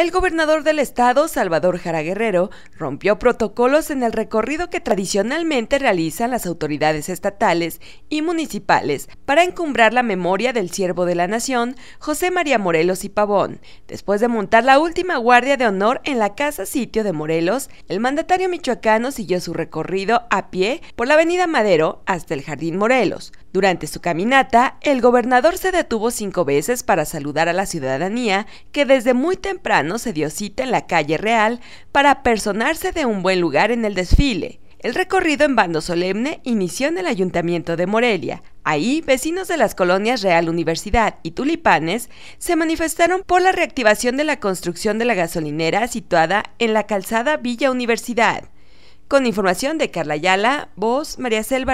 El gobernador del estado, Salvador Jara Guerrero, rompió protocolos en el recorrido que tradicionalmente realizan las autoridades estatales y municipales para encumbrar la memoria del siervo de la nación, José María Morelos y Pavón. Después de montar la última guardia de honor en la casa sitio de Morelos, el mandatario michoacano siguió su recorrido a pie por la avenida Madero hasta el Jardín Morelos. Durante su caminata, el gobernador se detuvo cinco veces para saludar a la ciudadanía que desde muy temprano se dio cita en la calle Real para personarse de un buen lugar en el desfile. El recorrido en bando solemne inició en el Ayuntamiento de Morelia. Ahí, vecinos de las colonias Real Universidad y Tulipanes se manifestaron por la reactivación de la construcción de la gasolinera situada en la calzada Villa Universidad. Con información de Carla Ayala, voz María Cel